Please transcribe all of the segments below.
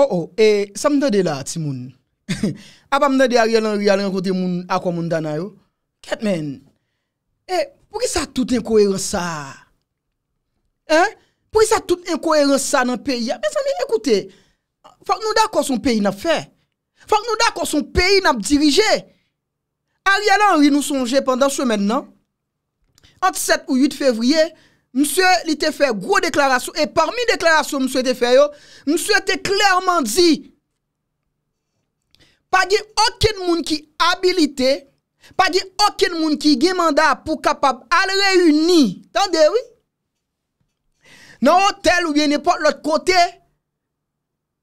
Oh oh, e samde de la ti moun, apamde de a rialan rialan yon kote akwa moun dana yo, ket men, e pou ki sa tout enkoherosa? E? Pou ki sa tout enkoherosa nan peyi? Mè san mè, ekoute, fòk nou da kò son peyi nan fè, fòk nou da kò son peyi nan dirije. A rialan rialan nou sonje pandan semen nan, ant 7 ou 8 fevriye, msye li te fe gro deklarasyon, e parmi deklarasyon msye te fe yo, msye te klerman di, pa ge oken moun ki abilite, pa ge oken moun ki gemanda pou kapap al reuni, tande wii, nan o tel ou genepot lot kote,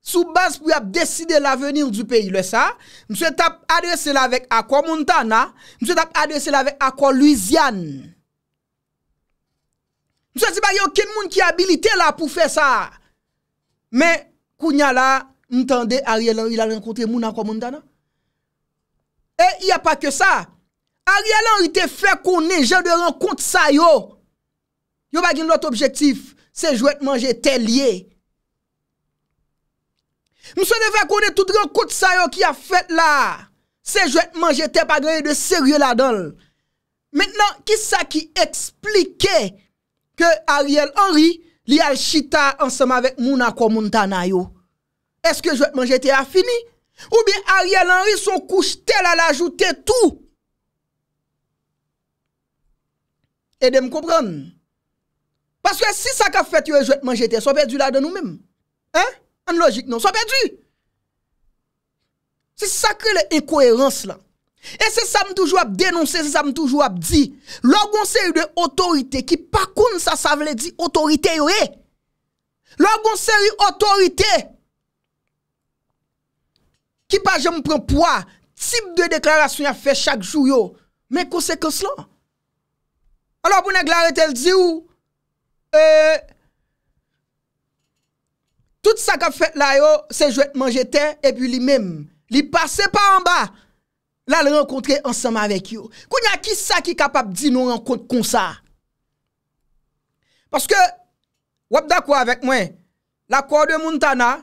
sou bas pou yap deside la veni ou du peyi le sa, msye tap adresela vek akwa Montana, msye tap adresela vek akwa Louisiane, Mwen se se ba yon ken moun ki abilite la pou fe sa. Men, kounya la, mtande, a rielan, il a renkonte moun an komon dana. E, yon pa ke sa. A rielan, ite fe konen, jen de renkonte sa yo. Yon bagen lot objektif, se jwet manje te liye. Mwen se se fe konen, tout renkonte sa yo ki a fet la. Se jwet manje te pa genye de serye la don. Mwen nan, ki sa ki eksplike? que Ariel Henry li al chita ensemble avec Mouna Montana yo. Est-ce que je vais manger a fini ou bien Ariel Henry son couche tel à l'ajouter tout Et de me comprendre. Parce que si ça qu'a fait yo je vais manger t'es soit perdu là de nous-mêmes. Hein En logique non, soit perdu. C'est ça que l'incohérence là. E se sa m toujou ap denonser, se sa m toujou ap di, logon se yu de otorite ki pa koun sa sa vle di otorite yo e. Logon se yu otorite, ki pa jen m pren poa, tip de deklarasyon ya fe chak jou yo, men konsekons lan. Alo pou nek la re tel di ou, eee, tout sa ka fet la yo, se jwet manje ten, e pi li men, li pase pa an ba, lal renkontre ansama vek yo. Koun ya ki sa ki kapap di nou renkontre kon sa? Paske, wap da kwa vek mwen, la kwa de moun tana,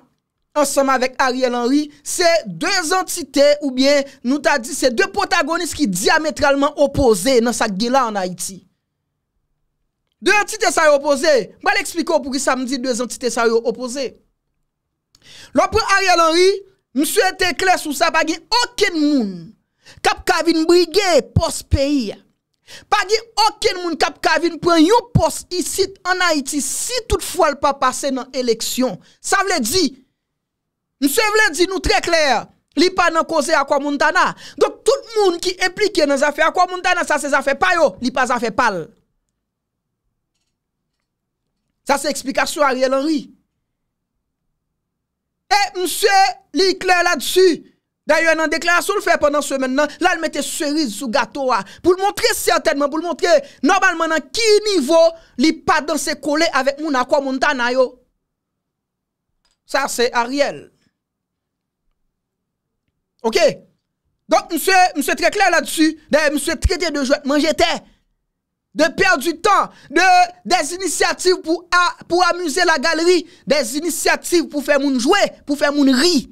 ansama vek Ariel Henry, se de zantite ou bien nou ta di, se de potagonist ki diametralman opose nan sa gila an Haiti. De zantite sa yo opose, mwen l'ekspliko pou ki sa mwen di de zantite sa yo opose. Lopre Ariel Henry, mwen sou ete kles sou sa bagi oken moun, Kapkavin brige pos peyi. Pa di oken moun kapkavin pren yon pos isit an Haiti si toutfou al pa pase nan eleksyon. Sa vle di. Mse vle di nou tre kler. Li pa nan kose akwa moun dana. Dok tout moun ki eplike nan zafi akwa moun dana sa se zafi payo. Li pa zafi pal. Sa se eksplikasyon a riyel an ri. E mse li kler la disi. D'ailleurs, dans déclaration, le fait pendant ce moment là, il mettait cerise sous gâteau, ah, pour le montrer certainement, pour le montrer normalement dans qui niveau il pas dans ses collets avec mon accord Montana. Ça, c'est Ariel. OK? Donc, monsieur, monsieur très clair là-dessus. monsieur traité de jouet, manger De perdre du temps, de, des initiatives pour, pour amuser la galerie, des initiatives pour faire mon jouer, pour faire moun rire.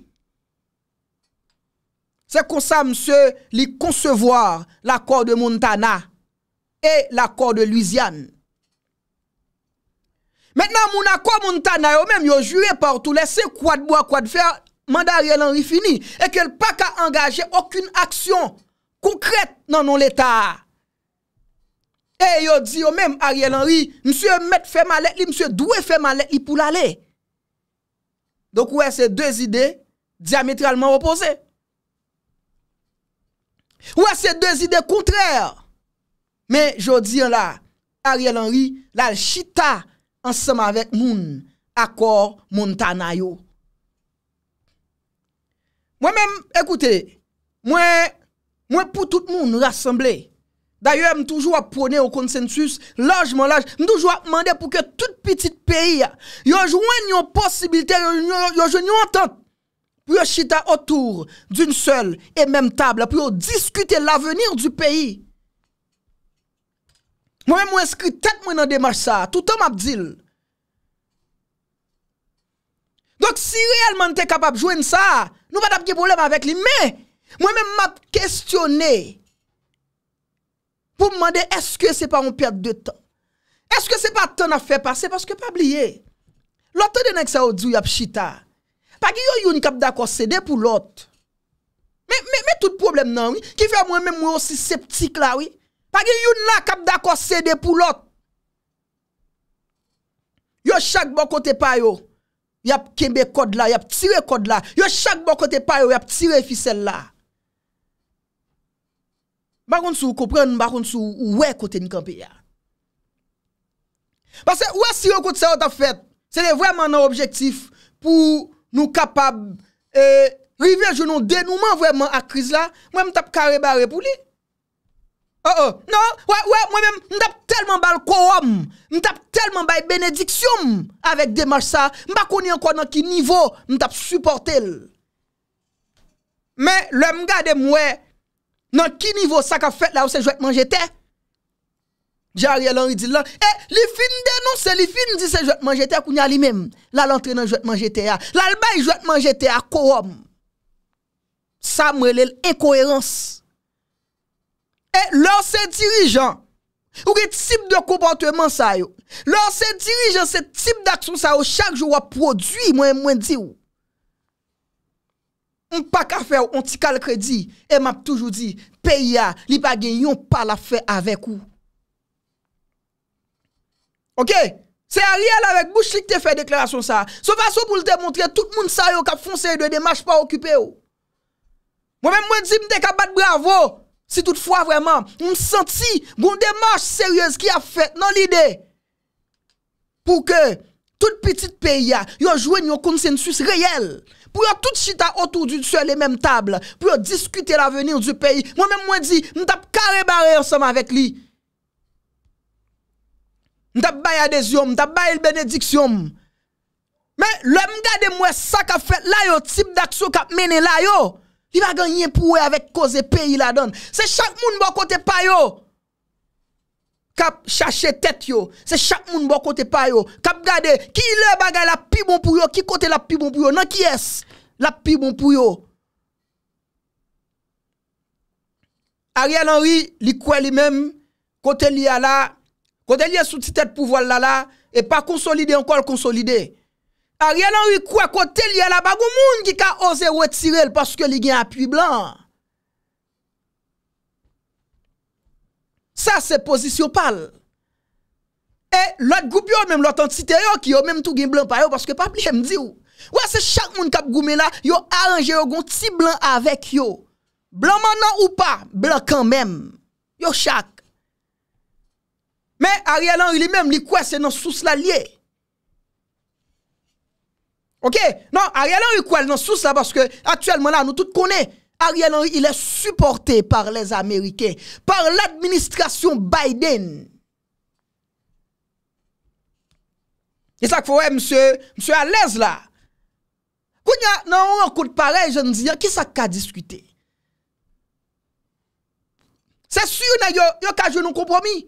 C'est comme ça, monsieur, lui concevoir l'accord de Montana et l'accord de Louisiane. Maintenant, mon accord Montana, yo même, yo juré partout, tous les quoi de bois, quoi de fer, mandat Ariel Henry fini. Et qu'elle pas qu'à engager aucune action concrète dans l'État. Et yo dit yo même, Ariel Henry, monsieur, met fait malet, monsieur, doué fait malet pour l'aller. Donc, ouais, c'est deux idées diamétralement opposées. Ouè se de zide kontrèr. Men jodi an la, Ariel Henry lal chita ansèm avèk moun akor Montanayo. Mwen mèm, ekoute, mwen pou tout moun rassemblè. Dayè m toujou ap pwone ou konsensus, lojman lojman, m toujou ap mandè pou ke tout pitit peyi ya. Yojwen yon posibilite, yojwen yon tent. Ou yo chita otour d'un sel e menm tabla pou yo diskute l'avenir du peyi. Mwen mwen mwen skri tet mwen nan demaj sa, toutan mwen ap dil. Dok si realman te kapap jwen sa, nou pat ap gye bolem avèk li. Men, mwen mwen mwen ap kestyone pou mwande eske se pa on pierde de tan. Eske se pa tan a fe pase, paske pa bliye. Lotan denek sa ou di ou yap chita. Pag yon yon kap da kwa sede pou lot, me tout problem nan, ki fè mwen mwen mwen yon siseptik la, pag yon la kap da kwa sede pou lot, yon chak bò kote payo, yap kembe kod la, yap tire kod la, yon chak bò kote payo, yap tire fisel la. Bakon sou koupren, bakon sou wè kote ni kampi ya. Pase wè sire kote se yon ta fèt, se de vwèman nan objektif, pou yon, Nou kapab, e, rive genou denouman vwèman akriz la, mwen mtap kare bare pou li. Oh, oh, non, mwen mtap telman bal kou om, mtap telman bay benediksyom avèk demaj sa, mbakouni ankon nan ki nivou mtap suportel. Mwen lèm gade mwen, nan ki nivou sa ka fèt la ou se jwèk manje tey. Jariye lan, yi di lan E, li fin denonsen, li fin disen Jouet manjete akoun ya li mem La lantre nan jouet manjete ya La lba yi jouet manjete ya, korom Sa mrelel, enkoherans E, lor se dirijan Ou ge tip de kompante man sayo Lor se dirijan, se tip d'akson sayo Chak jou wap prodwi, mwen mwen di ou Un pa ka fe ou, un ti kal kredi E map toujou di, pe ya Li pa gen yon, pa la fe avek ou Ok? Se a riyal avèk bouch li k te fè deklarasyon sa. Sou fasyon pou l te montre tout moun saryo kap fon sèy de demache pa okupè yo. Mwen mwen di mte kap bat bravo. Si tout fwa vreman. Mwen senti goun demache sèyyez ki a fèt nan lide. Pou ke tout piti pèy ya yo jwen yon konsensus riyel. Pou yo tout chita otou di sou lè mèm tabl. Pou yo diskute la venir di pèy. Mwen mwen di mte ap kare barè yon som avèk li. Nta bayadezyom, nta bayil benediksyom. Men, lèm gade mwen sa ka fet la yo, tip daksyo ka mene la yo, li va ganyen pou we avek koze peyi la don. Se chak moun bwa kote pa yo, kap chache tet yo, se chak moun bwa kote pa yo, kap gade, ki lè bagay la pi bon pou yo, ki kote la pi bon pou yo, nan ki es? La pi bon pou yo. Ariel Henry, li kwe li men, kote li ala, Quand il y a sous tête pouvoir là là et pas consolider encore consolider. Ariel Henry croit côté il y a là bas monde qui a osé retirer parce que il y a appui blanc. Ça c'est position pâle. Et l'autre groupe même l'autre entité qui a même tout gain blanc parce que pas je me dire. Ouais c'est chaque monde qui goumé là, yo arrangé un petit blanc avec yo. Blanc maintenant ou pas, blanc quand même. Yo chaque Mè Ariel Henry li mèm li kwa se nan souse la liye. Ok? Non, Ariel Henry kwa se nan souse la baske atyèlman la nou tout konè. Ariel Henry ilè supportè par les Amérikè. Par l'administrasyon Biden. Yè sa k fò wè msè, msè a lèz la. Kou nyè nan wè kout pare, jen diyan, ki sa k a diskute? Se si yon a yo, yo ka jen nou kompromi.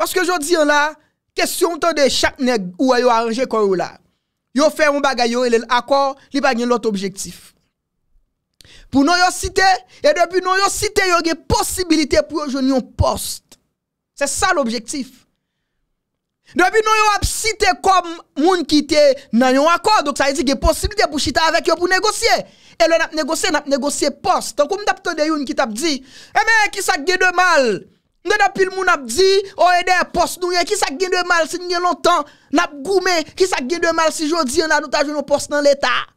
Parce que je dis là, question de chaque nèg ou a arrangé quoi là. Yo fait un bagay yo et l'accord, li pas l'autre objectif. Pour nous yo cité et depuis nous yo cité yo une possibilité pour yo un poste. C'est ça l'objectif. Depuis nous yo a cité comme moun qui était dans un accord donc ça veut dire qu'il y a possibilité pour chita avec yo pour négocier. Et le n'a négocier n'a négocier poste. Donc comme de yon qui t'a dit "Eh ki ben, qui ça de mal Nè da pil moun ap di, ou e de post nou yè, ki sa gen dwe mal si nyè lontan, nap goumen, ki sa gen dwe mal si jodi yon la, nou ta joun nou post nan l'Etat.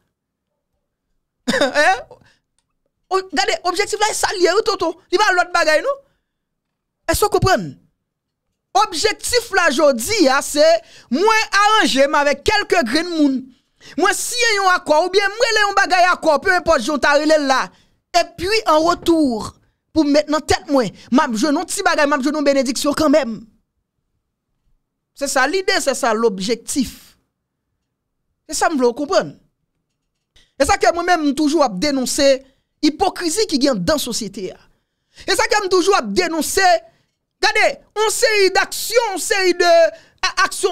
Eh? Gade, objektif la e salye, ou toto, li va l'ot bagay nou. E so koupren. Objektif la jodi ya, ah, se mwen aranje mwen avek kelke gren moun. Mwen si yon akwa, ou bien mwen le yon bagay akwa, pou mwen pot joun ta rele la. E pi en rotour, pour mettre tête moi m'a je non petit bagage m'a je non bénédiction quand même c'est ça l'idée c'est ça l'objectif Et ça me le comprendre c'est ça que moi-même toujours à dénoncer hypocrisie qui gagne dans la société hein. c'est ça que toujours à dénoncer regardez on série d'actions on série de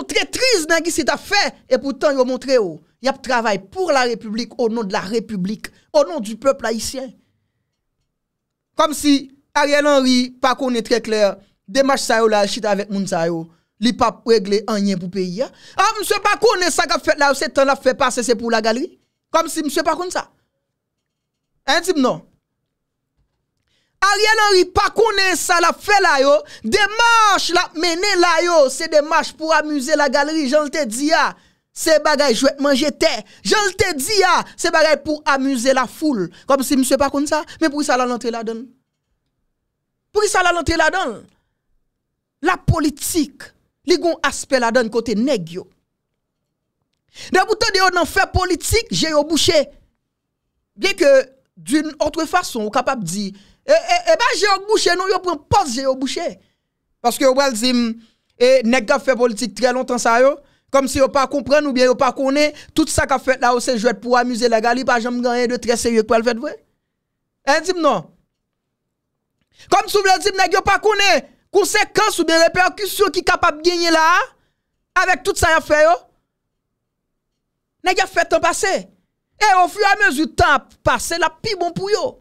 très triste dans qui c'est fait et pourtant ils montré oh, il y a travail pour la République au nom de la République au nom du peuple haïtien comme si Ariel Henry pas connaît très clair, démarche ça la chita avec moun ça yo, li pas régler rien pour pays. Ah monsieur pas connaît ça qu'a fait là, c'est temps l'a fait passer c'est pour la galerie. Comme si monsieur pas connaît ça. Intime hein, non. Ariel Henry pas connaît ça la fait là yo, démarche la mener là yo, c'est démarche pour amuser la galerie, j'en te dis Se bagay jwet manje te, jel te di ya, se bagay pou amuse la foule, kom si mse pa kon sa, men pou i sa la lantre la don. Pou i sa la lantre la don, la politik, li goun aspe la don kote neg yo. Ne boutan de yo nan fe politik, je yo bouché. Bliè ke d'un otre fason, ou kapap di, e, e, e ba je yo bouché, nou yo pren pos, je yo bouché. Paske yo wèl zim, e neg gav fe politik tre lontan sa yo, Kom si yo pa kompren ou bien yo pa konen, tout sa ka fet la ou se jwet pou amuse la gali pa jom ganyen de tre serye kwa el fet vwe. El zim non. Kom sou vle zim neg yo pa konen, konsekans ou bien reperkusyon ki kapap genye la, bon avek tout sa yon fwe yo, neg ya fet an pase. E yo fwe a mezu tan a pase la pi bon pou yo.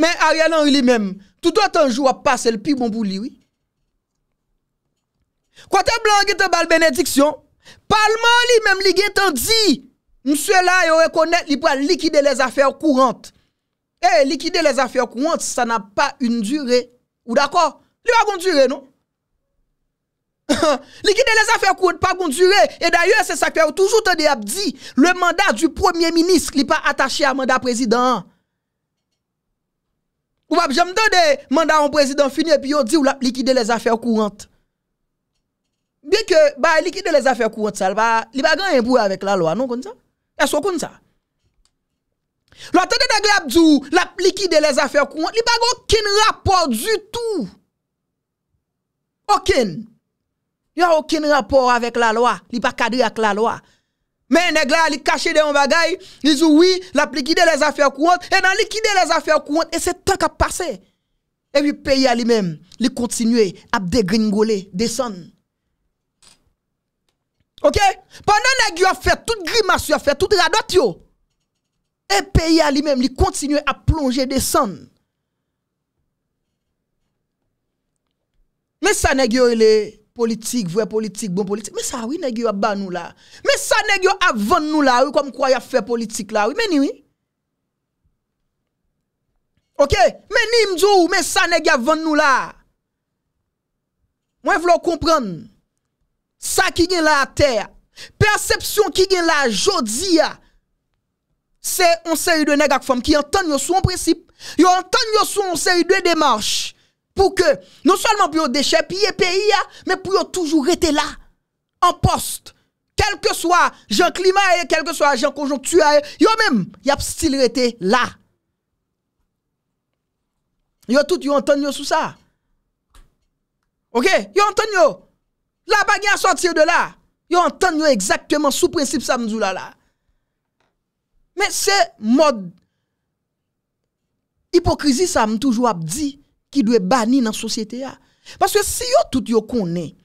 Men a ryanan li menm, tout an jou a pase le pi bon pou li wii. Kwa te blan gite bal benediksyon, palman li menm li gen tan di, mswe la yo rekonet li pou a likide les afer kourante. E likide les afer kourante, sa nan pa un dure. Ou d'akor? Li wakon dure nou? Likide les afer kourante, pa wakon dure. E dayo, se sa kwe ou toujou te de ap di, le mandat du premier-ministre li pa atache a mandat prezident. Ou ap jem de de mandat an prezident finye, pi yo di ou la likide les afer kourante. bien que bah liquidé les affaires courantes ça va il va gagner pour avec la loi non comme ça est-ce comme ça de Glabdou, la liquide les affaires courantes, il pas aucun rapport du tout. Aucun. Il a aucun rapport avec la loi, il pas cadré avec la loi. Mais nèg là, il caché des bagaille, il dit oui, la liquide les affaires courantes et dans liquide les affaires courantes et c'est temps qui a passé. Et puis pays à lui-même, il continue à dégringoler, descendre. Ok? Pendan negyo a fè, tout grimasyo a fè, tout radoat yo, e peyi a li menm li kontinye bon a plonje desan. Mè sa negyo ilè politik, vwe politik, bon politik, mè sa wè negyo a ban nou la. Mè sa negyo avan nou la, wè kwa mkwa ya fè politik la, wè meni wè. Ok? Mè ni mdjou, mè sa negyo avan nou la. Mwen vlo komprenn. Sa ki gen la ter, Persepsyon ki gen la jodzi ya, Se yon seri de negak fom, Ki yon ten yon sou en prinsip, Yon ten yon sou yon seri de demarche, Pou ke, Non salman pou yon deshe piye peyi ya, Men pou yon toujou rete la, En post, Kelke swa, J'en klima e, Kelke swa j'en konjonktu a, e, Yon menm, Yap stil rete la, Yon tout yon ten yon sou sa, Ok, yon ten yon, La bagay a sortir de là. Yo entend yo exactement sous principe ça là là. Mais c'est mode hypocrisie ça me toujours a dit qui doit bannir dans la société Parce que si yo tout yo connaît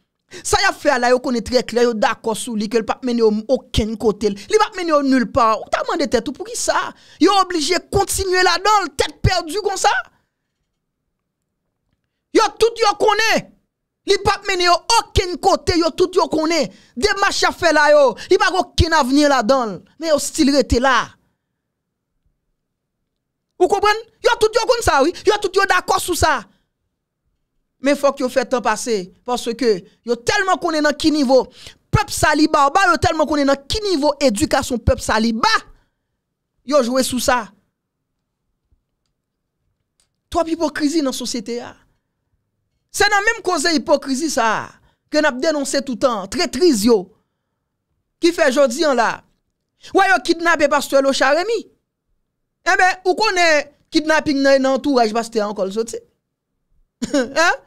ça y a fait là, yo connaît très clair, yo d'accord sur lui, que le pas mené aucun côté, il pas mené nulle part. Ou t'a demandé tête pour qui ça? Yo obligé continuer là-dedans, tête perdue comme ça? Yo tout yo connaît. Li pap meni yo oken kote yo tout yo konen. Dema chafè la yo. Li bak oken avenye la don. Men yo stil rete la. Ou koubren? Yo tout yo konen sa oui? Yo tout yo dako sou sa. Men fok yo fè tan pase. Foswe ke yo telman konen nan ki nivou. Pep sali ba. Ou ba yo telman konen nan ki nivou edukasyon pep sali ba. Yo jouwe sou sa. To api pou krizi nan sosete ya. Ah. Se nan menm kose hipokrizi sa, ke nan ap denonse toutan, tretrizi yo, ki fe jodi an la, wè yo kidnap e pastou el o charimi, e eh be, ou konen, kidnaping nan entouraj pastou an kol zo, ti? He?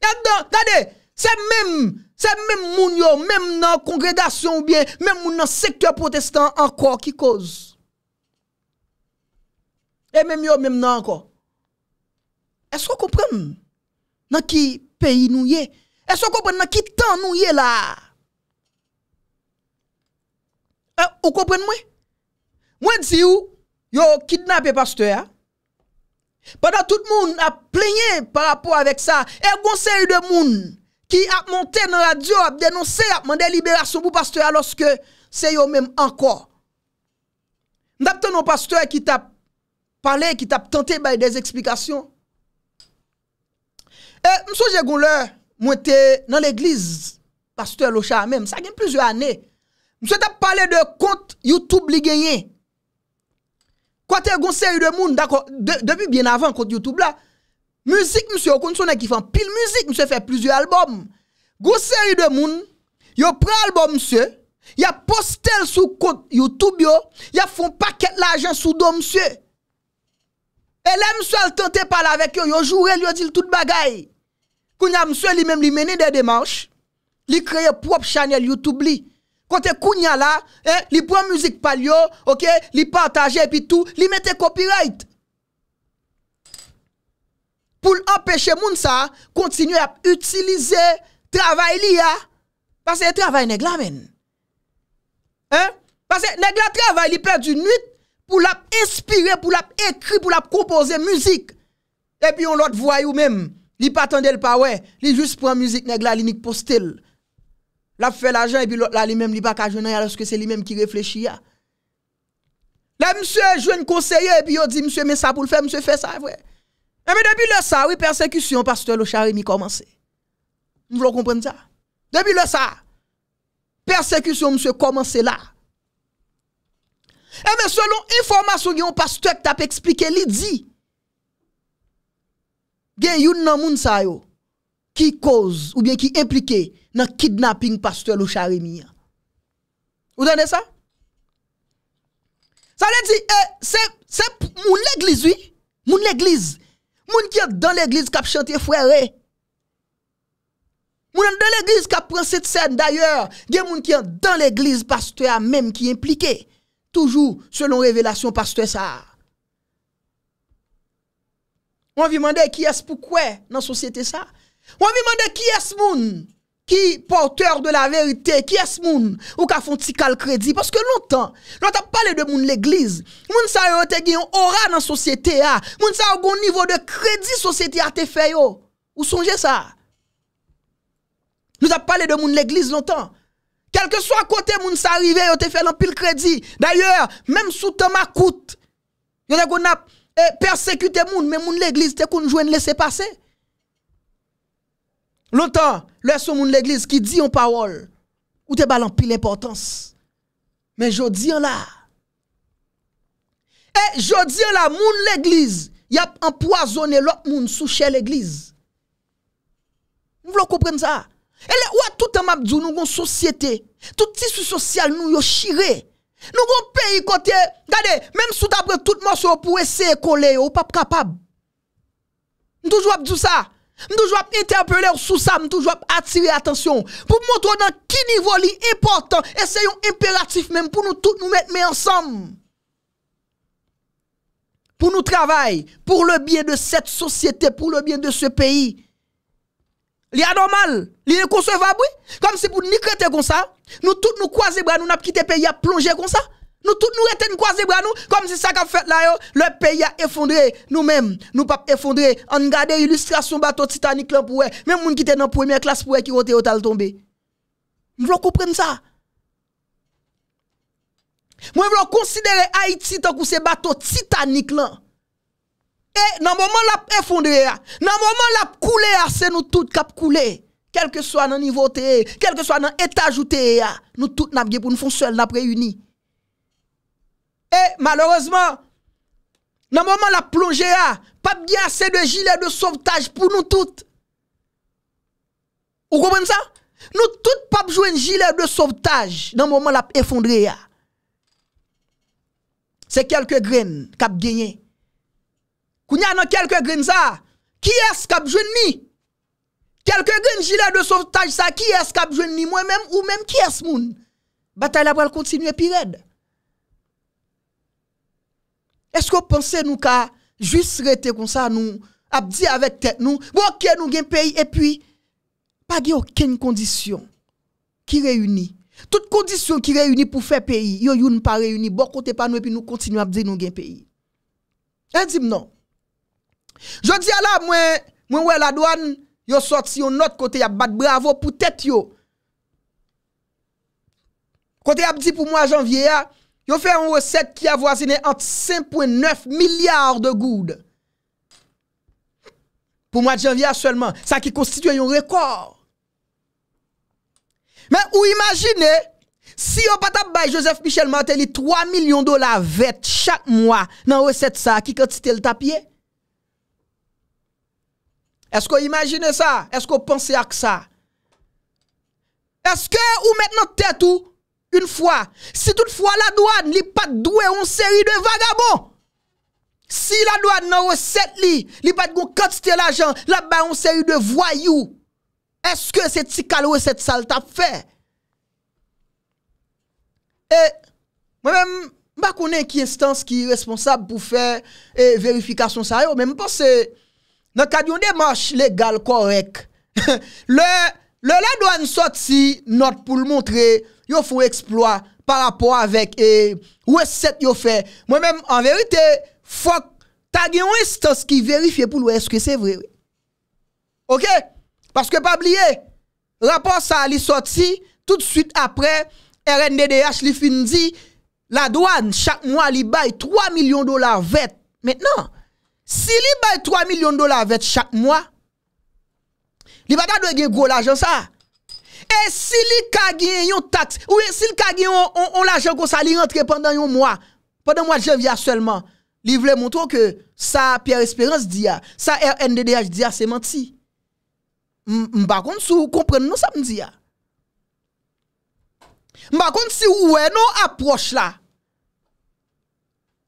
E eh? eh, do, gade, se menm, se menm moun yo, menm nan kongredasyon ou bien, menm moun nan sektour protestant, an kor ki koz. E menm yo, menm nan ankor. E so kompreme? dans quel pays nous y est. Est-ce vous comprenez dans quel temps nous y est là? Hein, vous comprenez moi? Moi dis ou, yo kidnappé pasteur. Hein? Pendant tout le monde a plaigné par rapport avec ça, et un série de monde qui a monté dans la radio, a dénoncé, a demandé libération pour pasteur alors que c'est eux même encore. Nous avons un pasteur qui t'a parlé, qui t'a tenté bah, des explications. E, eh, msou jè goun lè, mwen te nan l'egliz, Pastel Ocha mè, msakèm plizyo anè, msou tap pale de kont YouTube li genyen. Kwa te goun seri de moun, dèkò, debi bien avan kont YouTube la, msou msou yon konsonè ki fan pil msou, msou fè plizyo albòm. Goun seri de moun, yon pren albòm msou, yon postel sou kont YouTube yo, yon fon paket l'ajan sou do msou. E lè mswe l tentè pale avek yo, yo joure l yo dil tout bagay. Kounya mswe li menè de demanche, li kreye prop chanel YouTube li. Kontè kounya la, e, li pren müzik pale yo, li partajè pi tout, li metè copyright. Poul empèche moun sa, kontinuè ap utilize travay li ya. Pase travay neg la men. E, pase neg la travay li pèr du nüt. pour la inspirer, pour la écrire, pour la composer musique. Et puis on l'autre voit ou même, il pas le pas ouais, il juste prend musique nèg la il postel. La fait l'argent et puis l'autre là lui même, il pas qu'à jouer, parce que c'est lui-même qui réfléchit Là monsieur jeune conseiller et puis il dit monsieur mais ça pour le faire, monsieur fait ça vrai. Et eh, mais depuis le ça, oui, persécution pasteur charisme commencé. Vous voulez comprendre ça Depuis le ça, persécution monsieur commencé là. Eh men, selon informasyon gen yon pastoy ki tap eksplike, li di gen yon nan moun sayo ki koz ou bien ki implike nan kidnapping pastoy lou charemi. Ou dene sa? Sa le di, eh, sep, sep, moun l'egliz, oui? Moun l'egliz. Moun ki an dan l'egliz kap chante fwere. Moun an dan l'egliz kap pransit sen, dayor. Gen moun ki an dan l'egliz pastoy a men ki implike. Eh! Toujou, selon revelasyon pastwe sa. Mwen vi mande ki es pou kwe nan sosyete sa? Mwen vi mande ki es moun ki porteur de la verite? Ki es moun ou ka fontikal kredi? Paske lontan, lontan pale de moun l'eglize. Moun sa yon tegi yon ora nan sosyete a. Ah. Moun sa yon goun nivou de kredi sosyete a te feyo. Ou sonje sa? Lontan pale de moun l'eglize lontan. Quel que soit côté moun sa yon yo te fait l'empile crédit. D'ailleurs, même sous Thomas Kout, yo te kon ap eh, persécuté moun, mais moun l'église te kon jouen laisser passer. Longtemps, le son moun l'église qui dit en parole, ou te balan pile importance. Mais jodi en là. Et eh, jodi en là, moun l'église, y a empoisonné l'autre moun sous chez l'église. Vous voulez comprendre ça? Et là, ouais, tout en map nous avons société. Tout tissu social nous yo chiré. Nous avons pays côté. Regardez, même si tu tout monde pour essayer de coller, ou pas capable. Nous toujours dit ça. Nous toujours interpeller sous ça, nous toujours attirer attention pour montrer dans quel niveau li important et c'est un impératif même pour nous tous nous mettre ensemble. Pour nous travailler, pour le bien de cette société, pour le bien de ce pays. Li anormal, li inconcevable, oui. Comme si pour nous traiter comme ça, nous tous nous croiser bras, nous n'avons quitté pays à plonger comme ça. Nous tous nous retenons croiser bras comme si ça qu'a fait là le pays a effondré nous-mêmes, nous pas effondré. On regarde illustration bateau Titanic là pour même moun qui était dans première classe pour qui été au voulons tombé. Vous comprendre ça Moi voulons considérer Haïti comme ce bateau Titanic là. E nan mouman lap efondre ya, nan mouman lap koule ya, se nou tout kap koule. Kelke so anan nivote ya, kelke so anan etajoute ya, nou tout nap gen pou nou fonsel, nap reuni. E malorozman, nan mouman lap plonge ya, pap gen ase de jilè de sauvetaj pou nou tout. Ou komwen sa? Nou tout pap jwen jilè de sauvetaj, nan mouman lap efondre ya. Se kelke gren kap genye. y quelques graines ça, qui est-ce qui a ni? Quelques graines gilet de sauvetage ça, qui est-ce qui ni? Moi-même ou même qui est-ce moun? Bataille la pral continuer pirade. Est-ce que vous pensez nous qu'à juste rester comme ça nous ap di avec tête nous bon que nous gen pays et puis pas aucune condition qui réunit toute condition qui réunit pour faire pays yo yon pas réuni bon côté pas nous et puis nous continuons à dire nous gen pays. Elle hein, dit non. Je di ala mwen wè la douan, yo sorti yon not kote yap bat bravo pou tèt yo. Kote yap di pou mwen janvyeya, yo fè yon resèt ki avwazine ant 5.9 milyard de goud. Pou mwen janvyeya selman, sa ki konstituye yon rekord. Men ou imagine, si yo patabay Joseph Michel Martelly 3 milyon dolar vet chak mwen nan resèt sa ki kantite l tapye. Mwen janvyeya. Esko imagine sa? Esko pense ak sa? Eske ou mech nan t prata ou, in fwa, si tout fwa la doan li pat due on seri de vagabo, si la doan nan o set li, li pat goun kat s'te la jan, la bay on seri de voyou, eske se ti kalwe set salta fe? Nou, mwen mwen mwen mwen mwen mwen mwen mwen mwen must vase ou mwen mwen mwen nan kadi yon demache legal korek, le ladouan soti not pou l montre, yo foun eksploa par rapport avèk, e wè set yo fè, mwen mèm an verite, fok tagyon wè stos ki verifye pou l wè, eske se vre wè, ok, paske pa bliye, rapor sa li soti, tout suite apre, RNDDH li fin di, ladouan chak mwa li bay 3 milyon dolar vet, men nan, Si li bay 3 milyon dolar vet chak mwa, li baga dwege gwo l'ajan sa, e si li kage yon tax, ou e si li kage yon l'ajan kon sa li rentre pandan yon mwa, pandan mwa jen via selman, li vle mwotro ke sa Pierre Espérance di ya, sa NDDH di ya, se manti. M bakon sou kompren nou sa m non, di ya. M bakon sou wè nou aproch la,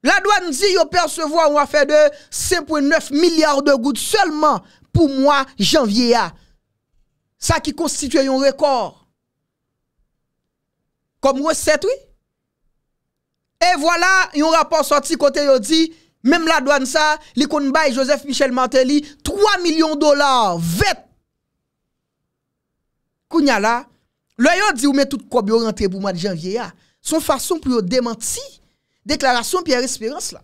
La douan di yo percevo a ou a fe de 5.9 milyard de gout seulement pou mwa janvye ya. Sa ki konstituye yon rekor. Kom wè set wè? E voilà, yon rapor sorti kote yo di, mèm la douan sa, Likon Mbaye Joseph Michel Martelly, 3 milyon dolar, vet! Kounya la, lè yo di ou mè tout koubyo rentre pou mwa janvye ya, son fason pou yo dementi, Deklarasyon Pierre Espérance la.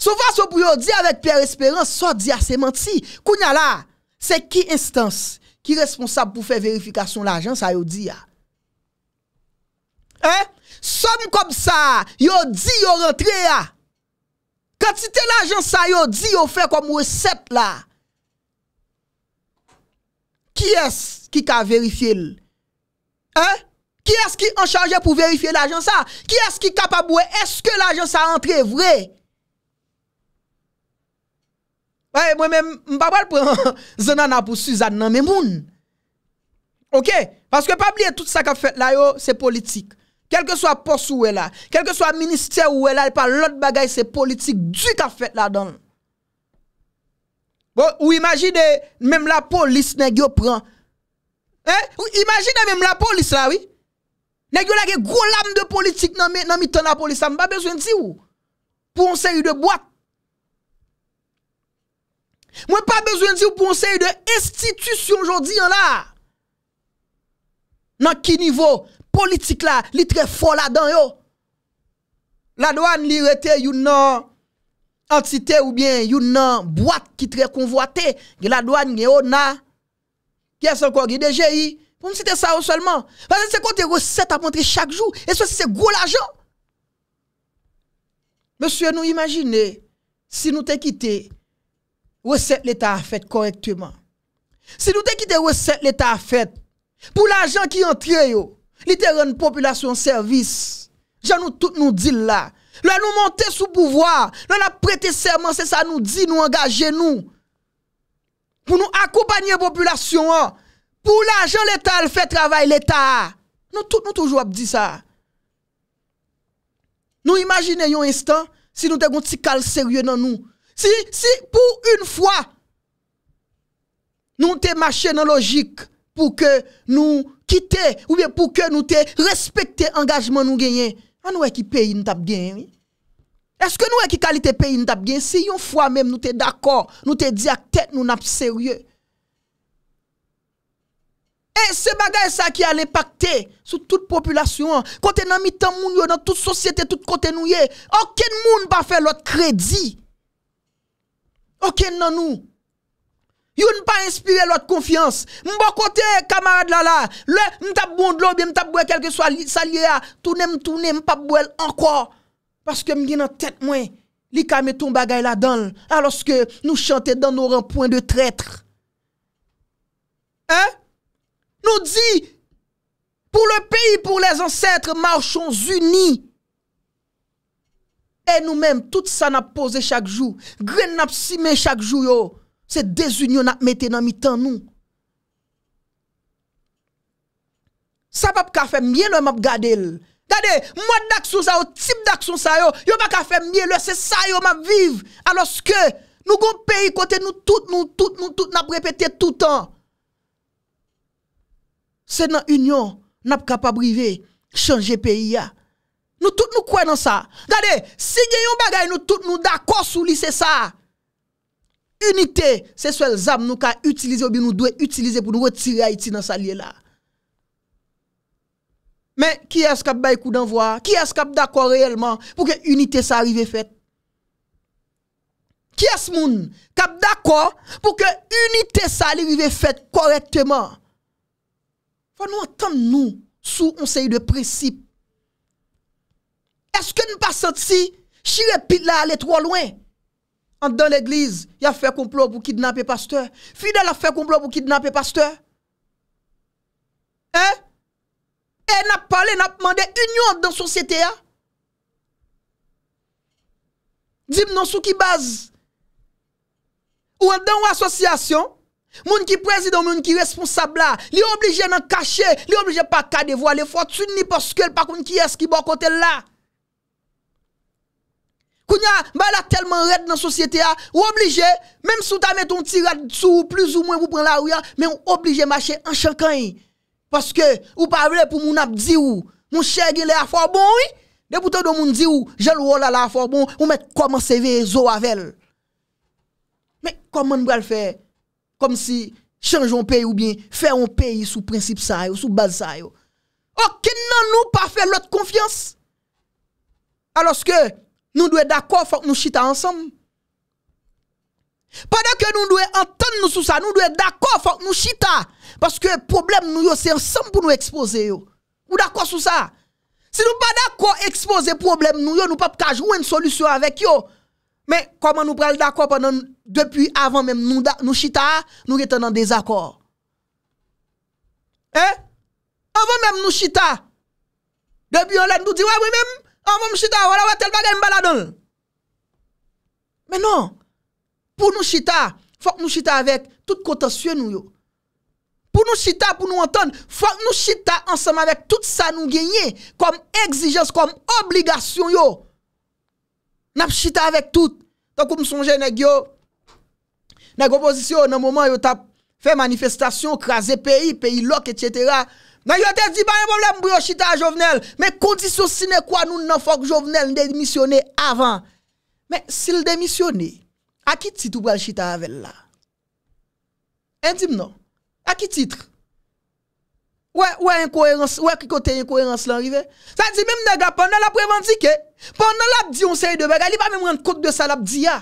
Sou va sou pou yo di avèk Pierre Espérance, sou di a se manti. Kounya la, se ki instans ki responsab pou fè verifikasyon l'ajans a yo di a? Eh? Soum kom sa, yo di yo rentre a. Kati te l'ajans a yo di yo fè kom resep la. Ki es ki ka verifi el? Eh? Ki as ki an chanje pou verifiye l'agen sa? Ki as ki kapabwe? Eske l'agen sa entre vre? Mwen men mpapal pou zanana pou suzad nan men moun. Ok? Paske pabliye tout sa kap fet la yo, se politik. Kelke so a pos ou we la, kelke so a minister ou we la, l'ot bagay se politik du kap fet la don. Ou imagine, menm la polis ne gyo pran. Ou imagine menm la polis la, oui? Ne gyo la ge gwo lam de politik nan mi tanda polisa. Mba bezwen ti ou. Pounse yu de bwap. Mwen pa bezwen ti ou pounse yu de institusyon jodi yon la. Nan ki nivou politik la li tre fola dan yo. La doan li rete yu nan antite ou bien yu nan bwap ki tre konvote. Ge la doan gen yo na. Kese anko ri deje yi. Pour me citer ça seulement. Parce que c'est tes recettes à montrer chaque jour. Et ça c'est gros l'argent. Monsieur, nous imaginez, si nous t'es quitté, recette l'État a fait correctement. Si nous t'es quitté, recette l'État a fait. Pour l'argent qui entre, il te population service. J'en nous tout nous dit là. Là, nous monter sous pouvoir. Là, nous prêté serment, c'est ça nous dit, nous engager nous. Pour nous accompagner population. Hein. Pou l'ajan l'Etat l'fè travay l'Etat. Nou toujou ap di sa. Nou imagine yon instant si nou te goun ti kal serye nan nou. Si pou yon fwa, nou te mache nan logik pou ke nou kite, ou bien pou ke nou te respekte engajman nou genyen. An ah, nou e ki peyi nou tap genyen? Eske nou e ki kalite peyi nou tap genyen? Si yon fwa mèm nou te dakor, nou te di ak tèt nou nap serye, E se bagay sa ki ale pakte, sou tout populasyon, kote nan mi tan moun yo, nan tout sosyete, tout kote nou ye, oken moun pa fe lout kredi. Oken nan nou. You npa inspire lout konfians. Mbo kote, kamarade lala, le mta boun dlou, bi mta bwen kelke sa liye a, toune mtoune, mpa bwen anko, paske mdi nan tet mwen, li ka me ton bagay la don, aloske nou chante dan nou renpouen de tretre. Eh? Nou di, pou le peyi, pou les ansetre, marchons uni. E nou men, tout sa nap pose chak jou. Gren nap sime chak jou yo. Se dezunyo nap mette nan mitan nou. Sa pap ka fe mye nou map gade l. Dade, mwadak sou sa, ou tip dak sou sa yo, yo pa ka fe mye l, se sa yo map vive. Aloske, nou gon peyi kote nou tout, nou tout, nou tout, nap repete tout an. Se nan union, nap kapabrive, chanje peyi ya. Nou tout nou kwen nan sa. Gade, si gen yon bagay nou tout nou d'akos ou li se sa. Unite, se swel zam nou ka utilize ou bi nou dwe utilize pou nou retire a iti nan sa liye la. Men, ki es kap bay kou dan vwa? Ki es kap d'akos reyelman pou ke unite sa arive fet? Ki es moun kap d'akos pou ke unite sa arive fet korekteman? Pwa nou atan nou sou onsey de prinsip? Eske nou pasant si, chire pit la ale tro loen? An dan l'eglize, ya fe komplo pou kid nape pasteur? Fidel a fe komplo pou kid nape pasteur? Eh? Eh nap pale nap mande union dan sosyete a? Dib nan sou ki baz? Ou an dan ou asosyasyon? Moun ki prezidon, moun ki responsab la, li oblije nan kache, li oblije pa kadevo ale, fotun ni poskele pa koun ki eski bo kote la. Kounya, ba la telman red nan sosyete a, ou oblije, menm sou ta met ton tirad sou ou plus ou mwen pou pran la ou ya, menm ou oblije mache an chankany. Paske, ou pare pou moun ap di ou, moun chege le a forbon, oui. De bouton do moun di ou, jel wola la a forbon, ou met koman seve zo avel. Men, koman brel fe? kom si chanjou an peyi ou bin fè an peyi sou prinsip sa yo, sou baz sa yo. Ok, nan nou pa fè lout konfians? Aloske, nou dwe dako fòk nou chita ansam. Padakè nou dwe antan nou sou sa, nou dwe dako fòk nou chita, paske problem nou yo se ansam pou nou ekspose yo. Ou dako sou sa? Se nou pa dako ekspose problem nou yo, nou pa pou kaj wèn solusyon avèk yo. Men, koman nou pral d'akor depi avan mèm nou chita, nou reten nan dezakor. Eh, avan mèm nou chita, depi an lèn nou di, wè wè mèm, avan mèm chita, wè wè tel bagè mbala dè. Men non, pou nou chita, fòk nou chita avèk, tout kote suè nou yo. Pou nou chita, pou nou antèn, fòk nou chita ansèm avèk, tout sa nou genye, kom exijens, kom obligasyon yo. N'a chita avec tout. donc vous me nan moment yo tap fait manifestation, krasé pays, pays loc, etc. Nan yo te dit pas de problème pour chita à Jovenel, mais condition sine qua non nan fok Jovenel démissionner avant. Mais s'il démissionne, à qui titre pour chita avec là? Intime non. À qui titre? Ouè kikote yon kouerans l'anrive? Sa di mèm negla, pwè nan la prevan dike, pwè nan la ap di yon sey debe, li pa mèm rent kouk de sa la ap di ya.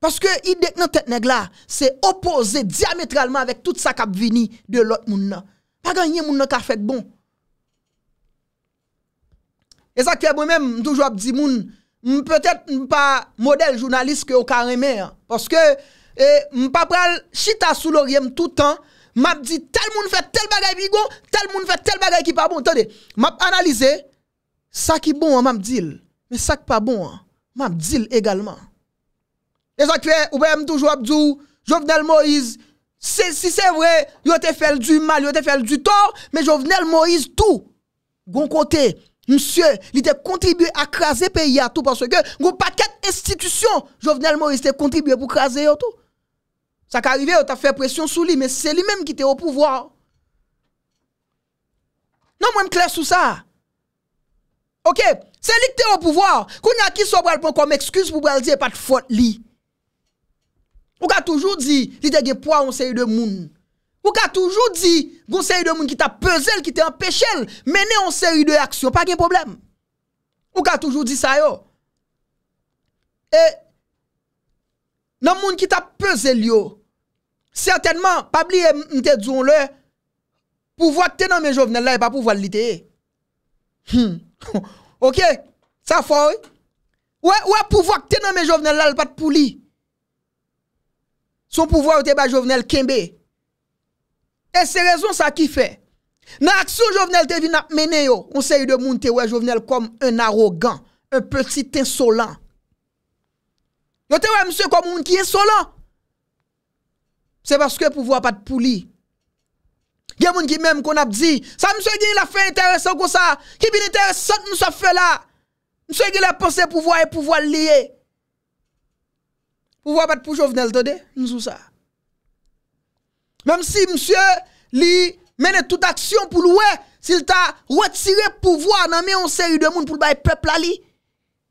Paske idèk nan tet negla, se opose diametralman avèk tout sa kap vini de lot moun nan. Pa ganyen moun nan ka fèt bon. E sa kè mwen mèm, m toujou ap di moun, m pwè tèt m pa model jounalist kè yo kareme, paske m pa pral chita sou loriem toutan, m'a dit tel monde fait tel bagay bigo tel monde fait tel bagay qui pas bon. Attendez, m'a analysé ça qui bon hein, m'a dit, mais ça qui pas bon hein, m'a dit également. Les fait, ou même toujours Abdou, Jovenel Moïse, si c'est vrai, il te fait du mal, il te fait du tort, mais Jovenel Moïse tout bon côté Monsieur, il a contribué à craser pays à tout parce que, pas quatre institutions, Jovenel Moïse a contribué pour craser tout. Sa ka rive yo ta fè presyon sou li, men se li menm ki te yo pouvwa. Nan mwen mkler sou sa. Ok, se li ki te yo pouvwa, kon ya ki so bral pon kon m ekskuse pou bral di e pat fote li. Ou ka toujou di, li degye pouwa yon seri de moun. Ou ka toujou di, yon seri de moun ki ta pezel, ki te empesel, menen yon seri de aksyon, pa gen problem. Ou ka toujou di sa yo. E, nan moun ki ta pezel yo, Sertenman, pabli mte dzon lè, pouvo ak te nan men jovenel lè, e pa pouvo al liteye. Hmm, ok, sa foy. Ouè pouvo ak te nan men jovenel lè, lè pat pou li. Son pouvo a ou te ba jovenel kembe. E se rezon sa ki fe. Na ak sou jovenel te vi nan mene yo, konsey de moun te ouè jovenel kom un arrogant, un petit insolant. Nou te ouè mse kom moun ki insolant. se baske pouvo apat pou li. Gen moun ki menm kon ap di, sa msye gen la fe interesa kon sa, ki bin interesa sot msye fe la, msye gen la pose pouvo e pouvo liye. Pouvo apat poujo vnel do de, msye sa. Mem si msye li menet tout aksyon pou lwe, si lta wetire pouvo, nan mi on se yu demoun pou bay pepl a li.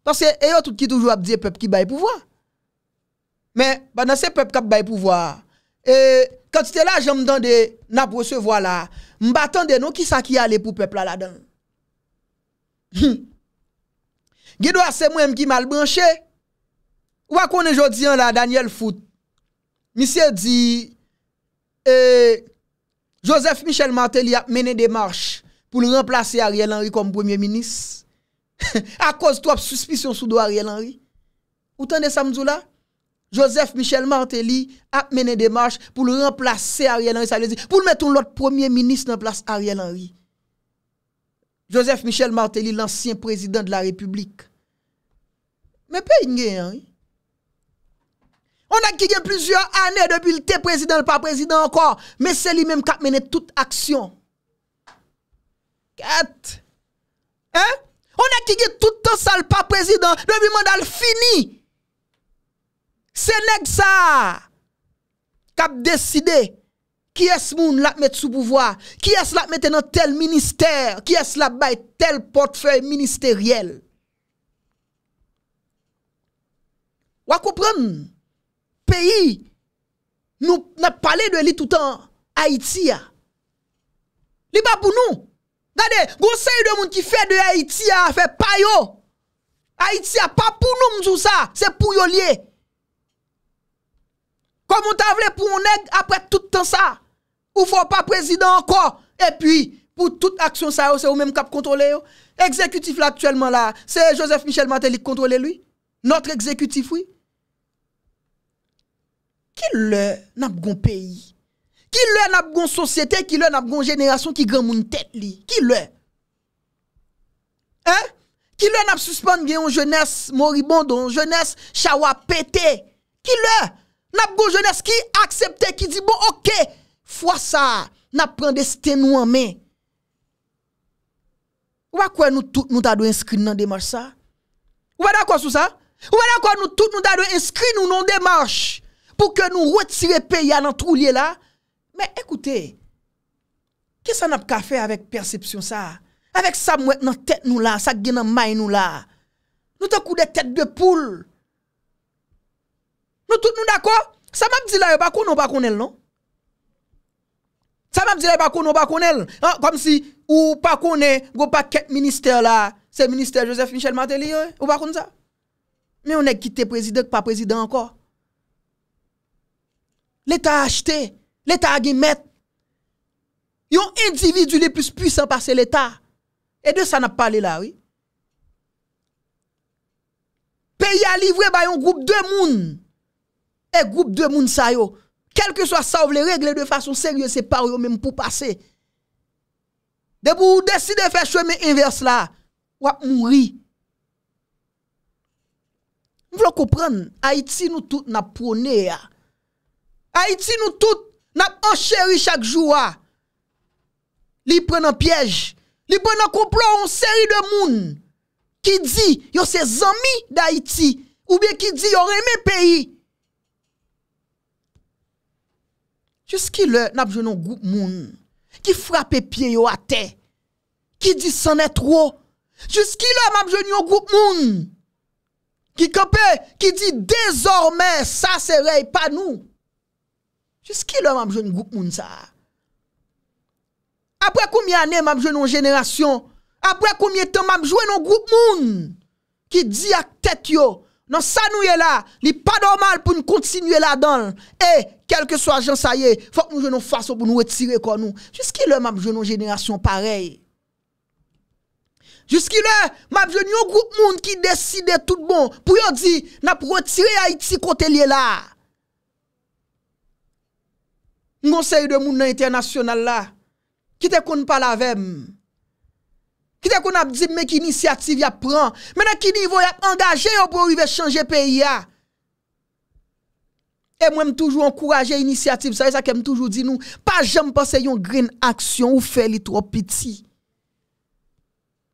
Baske e yo tout ki toujou ap di pep ki bay pouvo. Men, banan se pep kap bay pouvo a, E, kante te la jom dan de na posevo la, mbatan de nou ki sa ki ale pou pepla la dan. Hmm. Gedo a se mwen mki malbranche, wakon e jodi an la Daniel Foot, mi se di, e, Joseph Michel Martelly ap mene demarche pou l renplase Ariel Henry kom premye minis. A koz trop suspisyon sou do Ariel Henry. Ou tan de sa mdou la? Joseph Michel Martelly a mené des marches pour le remplacer Ariel Henry. pour mettre l'autre premier ministre en place Ariel Henry. Joseph Michel Martelly, l'ancien président de la République. Mais pays n'y hein. On a quitté plusieurs années depuis le président, le pas président encore. Mais c'est lui-même qui a mené toute action. Quatre. Hein? On a quitté tout le temps ça, le pas président. Depuis le mandat fini. Seneg sa kap deside ki es moun lakmet sou pouvoi, ki es lakmete nan tel minister, ki es lakbay tel portefeu ministeriyel. Wakopren, peyi, nou nap pale de li toutan Haitia. Li ba pou nou. Gade, gosey de moun ki fe de Haitia, fe payo. Haitia pa pou nou mzou sa, se pou yo liye. Komon ta vle pou moun e apret tout tan sa? Ou fò pa prezident anko? E pi, pou tout aksyon sa yo, se ou menm kap kontrole yo? Ekzekutif l'aktuellement la, se Joseph Michel Matelik kontrole lui? Notre ekzekutif, oui? Ki lè nap gon peyi? Ki lè nap gon sosyete? Ki lè nap gon jenerasyon ki gen moun tete li? Ki lè? Eh? Ki lè nap suspande gen yon jenes moribonde, yon jenes chawa pete? Ki lè? N'a pas jeunesse qui accepte, qui dit bon, ok, fois ça, n'a des destin nous en main. Ou à quoi nous tous nous avons inscrit dans démarche ça? Ou d'accord sur ça? Ou d'accord nous tous nous avons inscrit nous la démarche pour que nous retirions pays dans tout là? Mais écoutez, qu'est-ce qu'on a fait avec perception ça? Avec ça, dans la tête nous là, ça qui dans main nous là. Nous t'en coup des têtes de poule. Nou tout nou d'akor? Sa map di la yo pa konon pa konel non? Sa map di la yo pa konon pa konel? Kom ah, si, ou pa konen, go pa ket minister la, se minister Joseph Michel Martelly yo, ou pa konon sa? Me yon ek kite prezident pa prezident ankor. L'Etat a achete, l'Etat a gemet, yon individu le plus puissant pa se l'Etat, e de sa nap pale la, oui? Peye a livwe ba yon group de moun, E group de moun sa yo. Kelke sou a sa ou vle regle de fasyon serye se par yo men pou pase. Debo ou deside fè chwe men inverse la. Wap moun ri. M vlo koupren. Haiti nou tout na prone ya. Haiti nou tout na encheri chak jou wa. Li prenen pyej. Li prenen koupron seri de moun. Ki di yo se zami de Haiti. Ou biye ki di yo reme peyi. Juski lè, nabjwen yon goup moun, ki frapè pien yon ate, ki di sanè tro. Juski lè, mabjwen yon goup moun, ki kapè, ki di dezormè, sa sè rey pa nou. Juski lè, mabjwen yon goup moun sa. Apre koumi anè, mabjwen yon jenèrasyon, apre koumi etè, mabjwen yon goup moun, ki di ak tèt yon. Nan sa nou ye la, li pa normal pou nou kontinye la dan. E, kelke so ajan sa ye, fok moun jenon fason pou nou wetire kon nou. Juski le, mab jenon jenasyon parey. Juski le, mab jenon yon group moun ki deside tout bon pou yo di, nap wetire Haiti kontel ye la. Moun seye de moun nan internasyon la, kite kon nou palavem. Si te kon ap di mek inisiativ ya pran, menè ki nivou ya angaje yo pou yon ve chanje peyi ya. E mwen m toujou ankoraje inisiativ, sa yon sa ke m toujou di nou, pa jem pa se yon green aksyon ou fe li tro piti.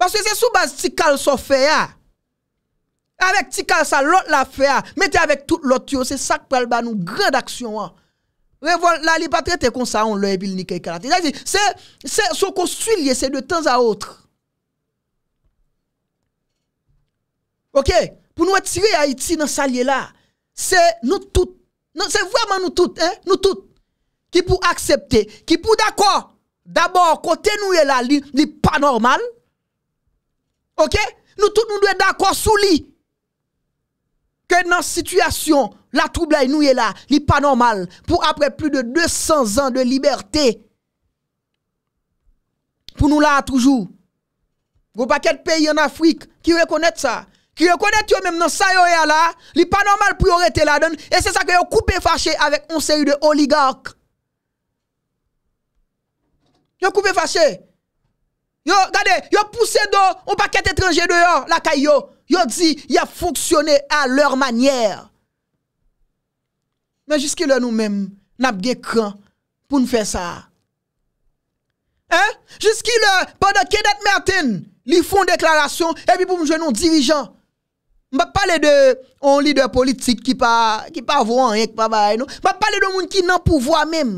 Paswe se sou bas tikal so fe ya, avek tikal sa lot la fe ya, mette avek tout lot yo, se sak pe al ba nou, green aksyon an. Ve vo la li patre te konsa an lo e bil ni ke karate. Se sou konstuilye se de tanz a otre. Ok, pou nou et sire a iti nan salye la, se nou tout, se vweman nou tout, ki pou aksepte, ki pou d'akor, d'abor kote nou e la li panormal, ok, nou tout nou dwe d'akor sou li, ke nan situasyon, la troubla e nou e la, li panormal, pou apre plus de 200 an de liberte, pou nou la a toujou, gwo pa ket peyi an Afrik, ki rekonet sa, qui reconnaît yo même dans ça yo là, li pas normal pour arrêter la donne et c'est ça que yo coupé fâché avec une série de oligarques. Yo coupé fâché. Yo regardez, yo poussé dans un paquet étranger dehors la caillou. Yo dit il a fonctionné à leur manière. Mais jusqu'à là nous-mêmes, n'a pas cran pour nous faire ça. Hein? Jusqu'à là pendant Kenneth Martin, ils font déclaration et puis pour nous jouer nos dirigeants Mbap pale de on lider politik ki pa voan enk pabaye nou. Mbap pale de moun ki nan pouvoa menm.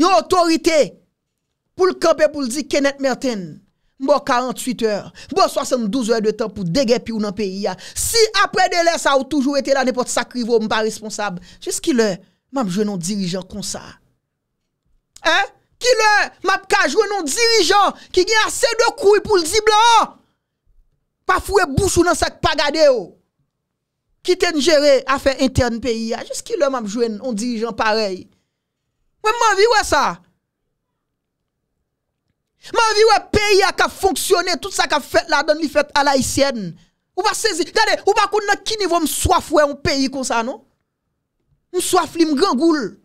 Yo otorite pou l'kampè pou l'di Kenneth Merton. Mbo 48 hr. Mbo 72 hr de tan pou degè pi ou nan peyi ya. Si apre de lè sa ou toujou ete la nipot sakrivo mba responsab. Jis ki lè mbap jwè non dirijan kon sa. Eh? Ki lè mbap ka jwè non dirijan ki gen ase de kouy pou l'di blan an. pa fwe bouchou nan sak pagade yo, ki ten jere afe intern peyi ya, jis ki lèm ap jwen an dirijan parey. Mwen mwen viwe sa. Mwen viwe peyi ya ka fonksyone, tout sa ka fwet la, don li fwet alayisyen. Ou ba sezi, gade, ou ba koun nan ki nivou m swafwe an peyi kon sa, non? M swafli m gangoul.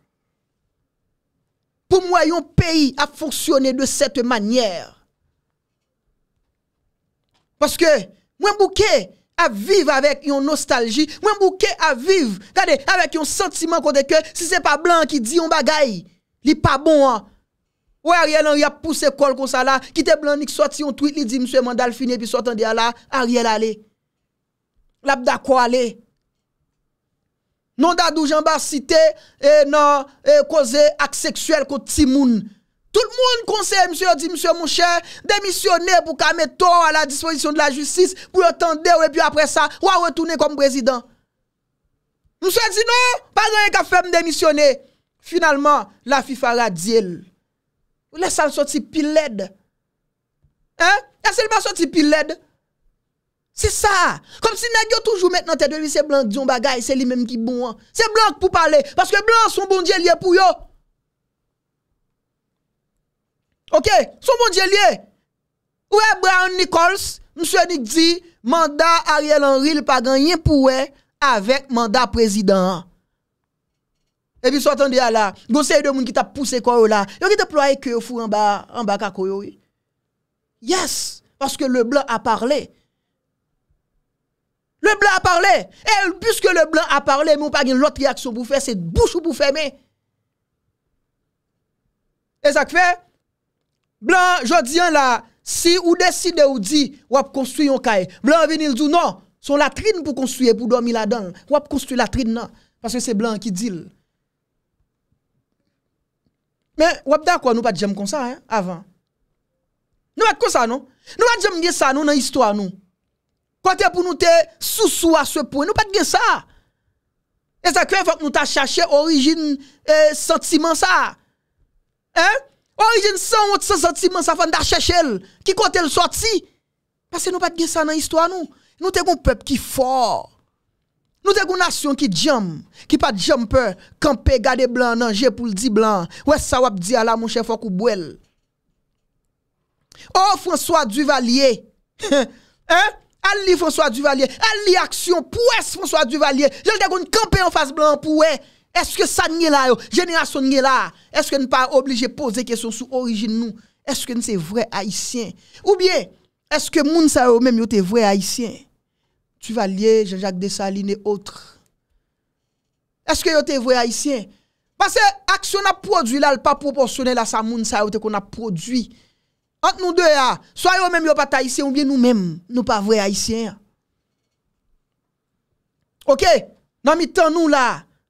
Pou mwen yon peyi a fonksyone de sete manyer. Paske mwen bouke aviv avek yon nostalji, mwen bouke aviv, gade, avek yon sentiman kote ke, si se pa blan ki di yon bagay, li pa bon an. Ou a riel an ria pouse kol kon sa la, kite blan nik soti yon tweet li di mswe mandal finye pi sotan di ala, a riel ale. Lap da kwa ale. Non da dou jamba site e eh, na non, eh, kose ak seksuel kote ti moun. Tout moun konsey, msye yo di, msye moun chè, demisyonè pou kamè ton a la dispozisyon de la jutsis pou non, yo tendè ou e pi apre sa, ou a retounè kom prezident. Msye di nou, pa nan yon ka fèm demisyonè. Finalman, la fifara dièl. Ou lè sa lè soti pilèd. Hein? Ya se lè mè soti pilèd. Se sa, kom si nagyo toujou mèt nan tèdè li, se blan diyon bagay, se li mèm ki bon an. Se blan pou pale, paske blan son bon dièl yè pou yo. Ok, sou moun diye liye. Ouè Brown Nichols, mswe ni di, manda Ariel Henry l pa gan yin pou wè avèk manda prezident. E vi sou atan diya la, gose yon moun ki ta pousse kwa ou la, yon ki te ploye kwe ou fou an baka kwa ou. Yes, paske le blan a parle. Le blan a parle. E, piske le blan a parle, moun pa gen l ot reaksyon pou fè, se bouchou pou fè men. E sa kwe? blanc, je dis là, si ou décide ou dit, ou construit un cahier, blanc venir dit non, son latrine pour construire, pour dormir là-dedans, ou construire latrine non, parce que c'est blanc qui dit. Mais ou d'accord, nous pas de comme ça, hein, avant. Nous pas comme ça, non? Nous pas de ça, nous, dans l'histoire, nous. Quand pour nous te sous-sous à ce point, nous pas de ça. Et ça que nous t'a cherché origine, euh, sentiment ça. Hein? Oy jen san wot se sot si man sa fan da chechel ki kote l sot si. Pase nou pat gen sa nan histwa nou. Nou te kon pep ki for. Nou te kon nasyon ki jom. Ki pat jom pe kampe gade blan nan je pou l di blan. Wè sa wap di ala moun che fok ou oh, bwèl. Oy François Duvalier. Al li François Duvalier. Al li aksyon pou wè François Duvalier. Jel te kon kampe yon fase blan pou wè. Eske sa nye la yo? Generasyon nye la? Eske n pa oblige pose kesyon sou orijin nou? Eske n se vwè haisyen? Ou bien, eske moun sa yo mèm yo te vwè haisyen? Tu valye, Jean-Jacques Dessalines et autres. Eske yo te vwè haisyen? Pase aksyon a prodwi la, l pa proporsyonel a sa moun sa yo te kon a prodwi. Ant nou de ya, sa yo mèm yo pa ta hisyen ou bien nou mèm? Nou pa vwè haisyen. Ok? Nan mi tan nou la,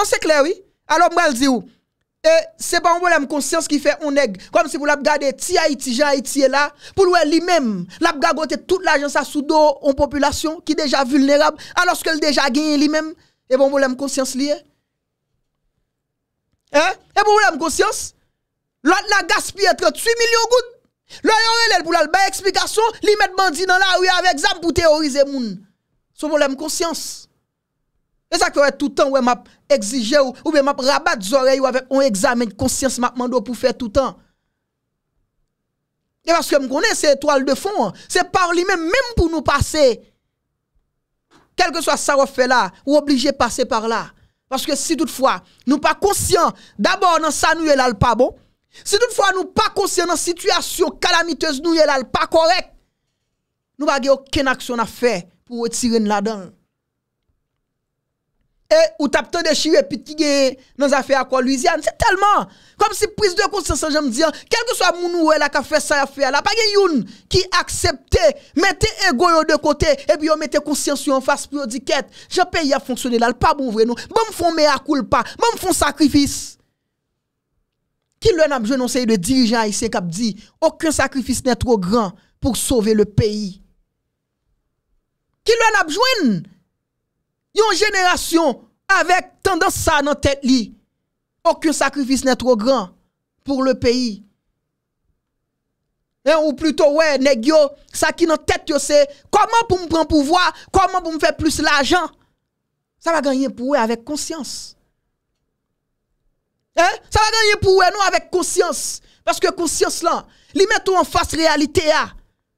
Nan se kler wè? Alò mwen al di ou? E se pa mwen mwen lèm konsyans ki fè onèg Kom se pou lèm gade ti a iti, jan a iti e la Poul wè li mèm Lèm gade gote tout l'ajans a sou do On populasyon ki deja vulnerab Alòs ke lèm deja genye li mèm E mwen mwen mwen mwen konsyans li e? E mwen mwen mwen mwen konsyans? Lòt la gaspi etre 3 milyon gout Lò yon lèm pou lèm bè eksplikasyon Li mèd bandi nan la wè avè exam pou teorize moun Se mwen mwen mwen mwen konsyans C'est ça que tout le temps, ouais, m'a exigé ou, ou bien m'a les oreilles avec un examen de conscience m'a pour faire tout le temps. Et parce que je connais ces étoiles de fond, c'est par lui-même même pour nous passer. Quel que soit ça on fait là, ou obligé de passer par là. Parce que si toutefois, nous pas conscients, d'abord dans ça nous est là le pas bon. Si toutefois nous pas conscients dans la situation calamiteuse nous est là le pas correct. Nous n'avons aucune action à faire pour retirer là-dedans. E ou tapte de chire pit kigeye nan zafè akwa Louisiane. Se talman, kom si pris de konsensyon jom diyan, kelke so a moun ouwe la ka fè sa ya fè la, pa gen yon ki aksepte, mette ego yo de kote, e bi yo mette konsensyon, fass prodiket, jen pe yon a fonksyonel al, pa bon vre nou, moun fon me akoul pa, moun fon sakrifis. Ki lwen apjwen, on se yon dirijan a yise kap di, okun sakrifis nen tro gran, pou sove le peyi. Ki lwen apjwen, Yon jenera syon avek tendansa nan tet li. Okyon sakrifis nan tro gran. Pour le peyi. E, ou pluto wey negyo. Sa ki nan tet yo se. Koman pou m pran pou voa. Koman pou m fe plus la jan. Sa va ganyen pou wey avek konsyans. E, sa va ganyen pou wey nou avek konsyans. Baske konsyans lan. Li metou an fase realite ya.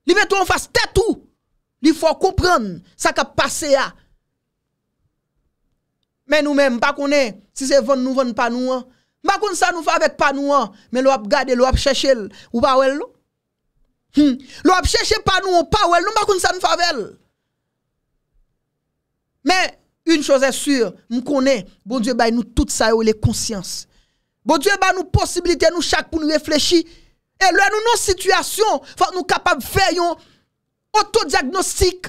Li metou an fase tet ou. Li fwa kompran sa kap pase ya. Mais nous-mêmes, pas qu'on est. Si c'est vendre, nous vendons pas nous. Hein. Pas qu'on ça nous fait avec pas nous. Hein. Mais gardé, garder, l'op chercher, ou pas ouel. Hmm. a chercher pas nous, pas ouel. Nous pas qu'on ça nous fait avec. Mais une chose est sûre, nous connaissons, bon Dieu, nous tout ça, les conscience. Bon Dieu, bah, nous possibilité, nous chaque pour nous réfléchir. Et là, nous, nos situations, faut que nous capables de faire un autodiagnostic.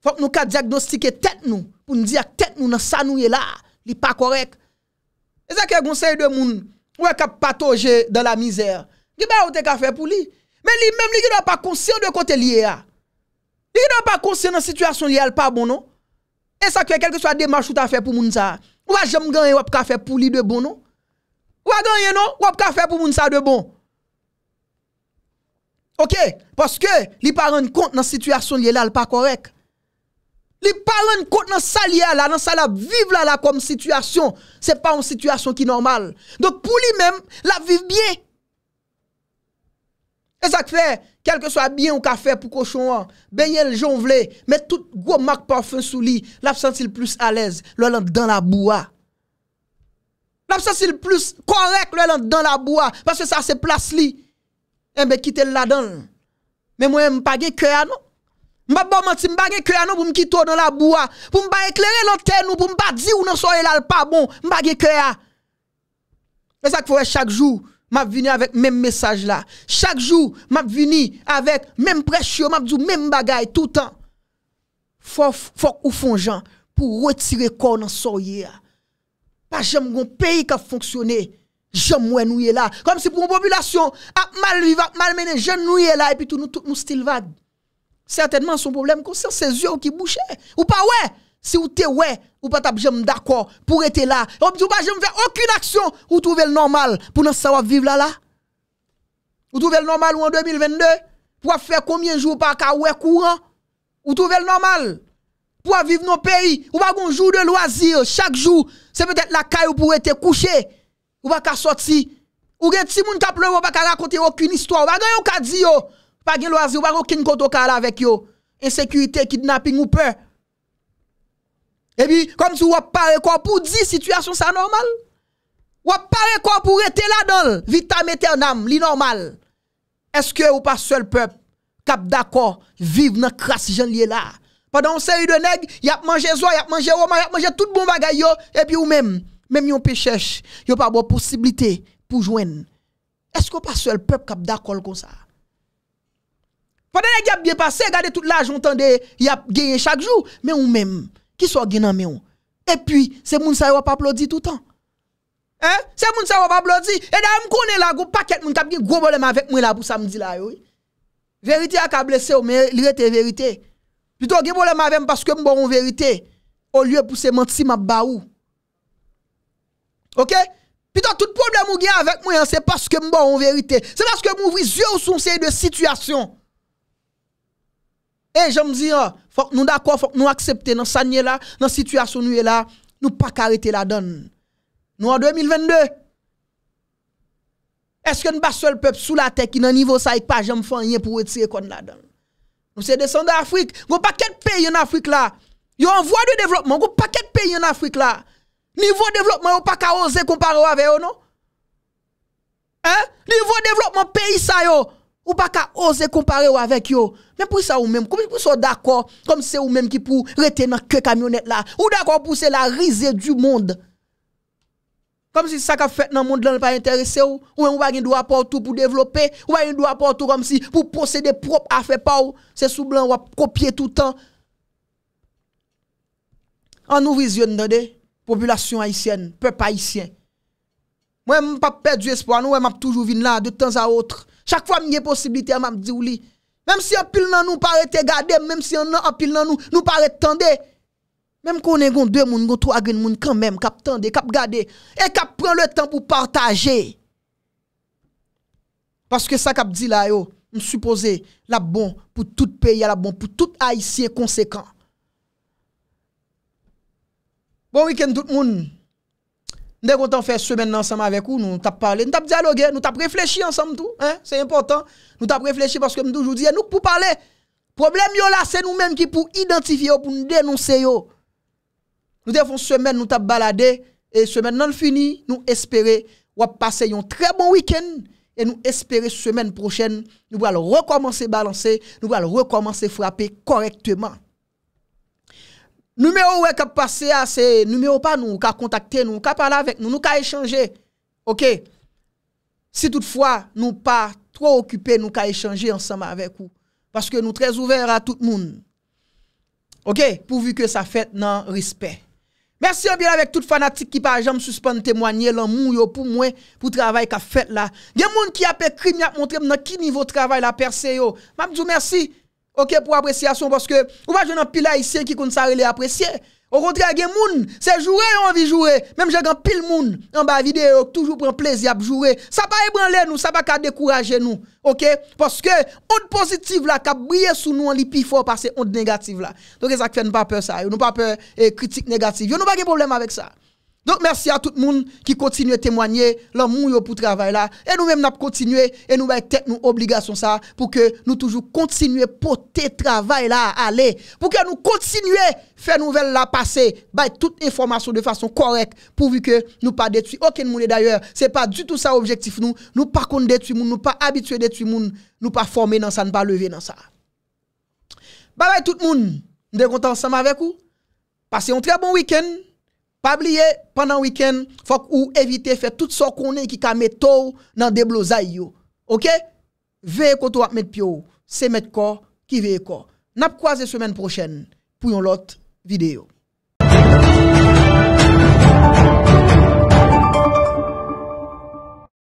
Faut que nous diagnostiquer tête nous Poun di ak tek moun an sanou ye la, li pa korek. E se ke gounseye de moun, wè kap patoje dan la mizer, di bè wote ka fe pou li. Men li mèm li ki dò pa konsyen de kote li ye a. Li ki dò pa konsyen nan situasyon li al pa bon non? E se ke kelke swa demasho ta fe pou moun sa, wè jem ganyen wè pou ka fe pou li de bon non? Wè ganyen non, wè pou ka fe pou moun sa de bon. Ok, poske li pa ren kont nan situasyon li al pa korek. Li paren kote nan sa liya la, nan sa la vive la la konm situasyon. Se pa yon situasyon ki normal. Dok pou li men, la vive bien. E sak fe, kelke so a bien ou ka fe pou koshon an, beye l jonvle, me tout gwo mak pa ou fen sou li, la psan si l plus alez, l lant dan la boua. La psan si l plus korek, l lant dan la boua. Paske sa se plas li, e me kite l la dan. Me mwen mpage kwe an nou. M'a pas menti, m'a pas cœur non pour me quitter dans la boua, pour me pas éclairer e l'antenne ou pour me pas dire ou non soyez là pas bon, m'a pas cœur. C'est ça qu'il faut chaque jour m'a venu avec même message là. Chaque jour, m'a venu avec même pression, m'a dit même bagaille tout temps. Faut faut ou font gens pour retirer corps dans soyez Pas jamais mon pays qui a fonctionné. Jamais nous là. Comme si pour une population a mal vivre, a mal mener, jeune nous là et puis tout nous tout nous style vague certainement son problème concerne ses yeux qui bouchaient. Ou pas ouais, si vous êtes ouais, ou pas jamais d'accord pour être là. Ou pas jamais faire aucune action ou trouver le normal pour nous savoir vivre là là. Ou trouver le normal ou en 2022 pour faire combien de jours par cas ouais courant. Ou trouver le normal pour vivre nos pays. Ou pas un jour de loisir chaque jour, c'est peut-être la caille pour être couché. Ou pas sortir. Ou si si moun ou pas raconter aucune histoire. Ou pas gen dire oh, pas de loisir, pas aucun koto kala avec yo. Insécurité, kidnapping ou peur. Et puis, comme si vous parlez quoi pour dire situation ça normal. Vous parlez quoi pour être là-dedans. Vitam eternam, li normal. Est-ce que ou pas seul peuple cap d'accord vivre dans crasse j'en là pendant une série de nègres y a mangé soie y a mangé roma y a mangé tout bon bagay yo et puis ou même même yon vous yo pas bon possibilité pour joindre est-ce que vous pas seul peuple cap d'accord comme ça pendant que y a bien passé, regardez tout l'argent il y a gagné chaque jour. Mais ou même, qui soit gagné dans vous Et puis, c'est moun sa pas applaudi tout le temps. Hein? C'est moun sa pas applaudi. Et d'ailleurs, je connais là, un paquet moun qui gros problème avec moi là pour samedi là. Oui. Vérité a blessé, mais il était vérité. Plutôt, il problème avec parce que en vérité. Au lieu pour se mentir, ma baou. OK? Plutôt, tout problème ou avec moi, hein, c'est parce que bon en vérité. C'est parce que m'ouvre yeux sur ces deux de situations. Et j'aime dire, dis, oh, faut que nous d'accord, faut que nous accepter dans ça là, dans situation nous là, nous pas arrêter la donne. Nous en 2022. Est-ce que nous pas seul peuple sous la terre qui dans niveau ça et pas jamais fait rien pour retirer quoi la donne. Nous c'est descendants d'Afrique, a pas quel pays en Afrique là. y en voie de développement, a pas de pays en Afrique là. Niveau développement, pas qu'à oser comparer avec eux, non? Hein? Niveau développement pays ça yo. Ou pa ka ose kompare ou avek yo. Men pou sa ou menm. Kom si pou sa ou d'akor. Kom si ou menm ki pou rete nan ke kamyonet la. Ou d'akor pou se la rize du mond. Kom si sa ka fet nan mond lan pa interese ou. Ou en wagnin do aportou pou developpe. Ou wagnin do aportou kom si pou posede prop afe pa ou. Se sou blan wap kopye toutan. An nou vizyon nan de. Populasyon Haitien. Pe pa Haitien. Mwen mwen pa pet du espo an. Mwen mwen ap toujou vin la de tan a outre. Chaque fois, il y a possibilité, dit dis oui. Même si on pile nan nous, pas arrêter garder, même si on a pile nous, nous paraît arrêter Même qu'on est deux personnes, trois personnes quand même, cap tendre, cap gardées, et qui prennent le temps pour partager. Parce que ça cap dit là, yo, je suppose, la bon pour tout pays, la bon pour tout haïtien conséquent. Bon week-end tout le monde. Dès qu'on fait semaine ensemble avec vous, nous t'as parlé, nous t'as dialogué, nous t'as réfléchi ensemble tout, hein, c'est important. Nous t'as réfléchi parce que nous toujours dit nous pour parler. Problème yo là, c'est nous-mêmes qui pour identifier pour nous dénoncer yo. Nous avons semaine nous t'as baladé et semaine non fini, nous espérons ou passer un très bon week-end et nous espérer semaine prochaine nous allons recommencer balancer, nous allons recommencer frapper correctement. Numéro qui a passé à c'est numéro pas nous, qui a contacté nous, qui a parlé avec nous, nous a échangé. OK. Si toutefois nous pas trop occupés, nous a échangé ensemble avec vous parce que nous très ouverts à tout le monde. OK, pourvu que ça fait non respect. Merci bien avec toute fanatique qui par jamais suspend témoigner l'amour pour moi pour travail qu'a fait là. Il y a monde qui a écrit crime, qui a montré dans quel niveau travail la percé yo. M'a merci Ok, pou apresyasyon, poske ou pa jwen an pil la isye ki kon sa rele apresye. Ou kontre agen moun, se jwere yon an vi jwere, menm jwen gen pil moun, an ba vide yo, toujou pren plezy ap jwere. Sa pa e branle nou, sa pa ka dekouraje nou. Ok, poske, ond pozitiv la, ka bwye sou nou an li pi fò, pas se ond negatif la. Donke, sak fe nou pa pe sa, nou pa pe kritik negatif. Yo nou pa gen problem avek sa. Donc merci à tout le monde qui continue à témoigner l'amour pour travail là et nous-mêmes nous continuons. et nous avons tête obligation pour que nous toujours continuer porter travail là pour que nous continuions à faire nouvelle là passer toutes toute information de façon correcte pourvu que nous pas détruit aucun monde d'ailleurs ce n'est pas du tout ça objectif nous nous pas qu'on détruire monde nous pas à détruire monde nous pas former dans ça nous pas lever dans ça Bye tout le monde nous contents ensemble avec vous passez un très bon week-end Pa bliye, panan wiken, fok ou evite fe tout so konen ki ka met tou nan deblo zay yo. Ok? Veye koto akmet pyo, se met ko ki veye ko. Nap kwa ze semen prochen pou yon lot videyo.